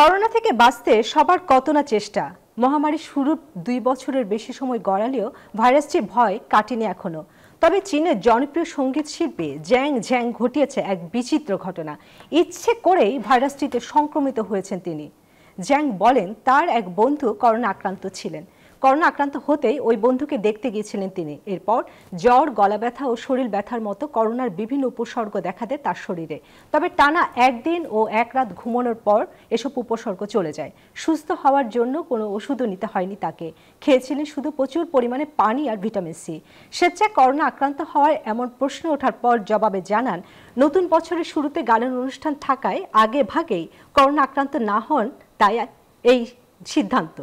corona থেকে বাঁচতে সবার কত না চেষ্টা মহামারী শুরুর দুই বছরের বেশি সময় গড়ালেও ভাইরাসটির ভয় কাটেনি এখনও তবে চীনের জনপ্রিয় সঙ্গীত শিল্পী জ্যাং ঝ্যাং ঘটিয়েছে এক বিচিত্র ঘটনা ইচ্ছে করেই ভাইরাসটিতে সংক্রমিত হয়েছেন তিনি জ্যাং বলেন তার এক বন্ধু করোনা আক্রান্ত ছিলেন করোনা আক্রান্ত হতেই ওই বন্ধুকে দেখতে গিয়েছিলেন তিনি এরপর জ্বর গলা ব্যথা ও শরীর ব্যথার মতো করোনার বিভিন্ন উপসর্গ দেখা দেয় তার শরীরে তবে টানা একদিন ও এক রাত ঘুমানোর পর এসব উপসর্গ চলে যায় সুস্থ হওয়ার জন্য কোনো ওষুধও নিতে হয়নি তাকে খেয়েছিলেন শুধু প্রচুর পরিমাণে পানি আর ভিটামিন সি স্বেচ্ছায় করোনা আক্রান্ত হওয়ার এমন প্রশ্ন ওঠার পর জবাবে জানান নতুন বছরের শুরুতে গানের অনুষ্ঠান থাকায় আগে ভাগেই করোনা আক্রান্ত না হন তাই এই সিদ্ধান্ত